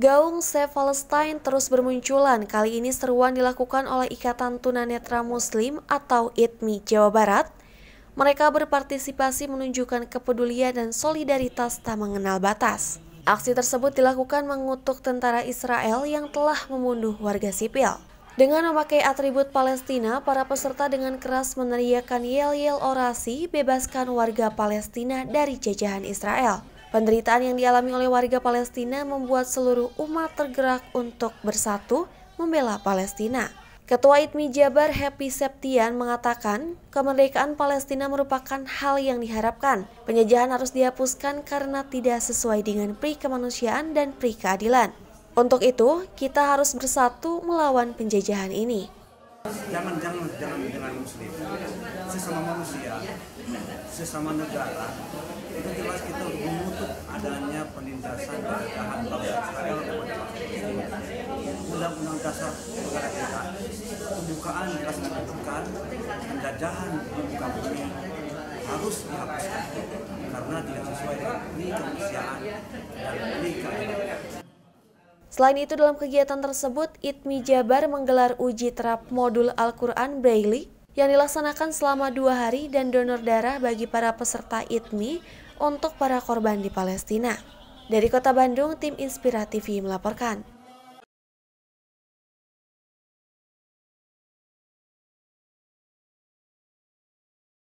Gaung Save Palestine terus bermunculan. Kali ini seruan dilakukan oleh Ikatan Tunanetra Muslim atau ITMI Jawa Barat. Mereka berpartisipasi menunjukkan kepedulian dan solidaritas tak mengenal batas. Aksi tersebut dilakukan mengutuk tentara Israel yang telah membunuh warga sipil. Dengan memakai atribut Palestina, para peserta dengan keras meneriakan yel-yel orasi bebaskan warga Palestina dari jajahan Israel. Penderitaan yang dialami oleh warga Palestina membuat seluruh umat tergerak untuk bersatu membela Palestina. Ketua ITMI Jabar Happy Septian mengatakan, kemerdekaan Palestina merupakan hal yang diharapkan. Penjajahan harus dihapuskan karena tidak sesuai dengan pri kemanusiaan dan pri keadilan. Untuk itu, kita harus bersatu melawan penjajahan ini. Jangan, jangan, jangan, jangan muslim sesama manusia, sesama negara, itu jelas kita mengutuk adanya penindasan keagamaan bangsa Israel Undang-Undang Dasar Negara kita, pembukaan jelas menentukan penjajahan di muka bumi harus dihapuskan karena tidak sesuai dengan kemanusiaan dan keadilan. Selain itu dalam kegiatan tersebut, ITMI Jabar menggelar uji terap modul Al-Quran Braille yang dilaksanakan selama dua hari dan donor darah bagi para peserta ITMI untuk para korban di Palestina. Dari kota Bandung, tim Inspiratif melaporkan.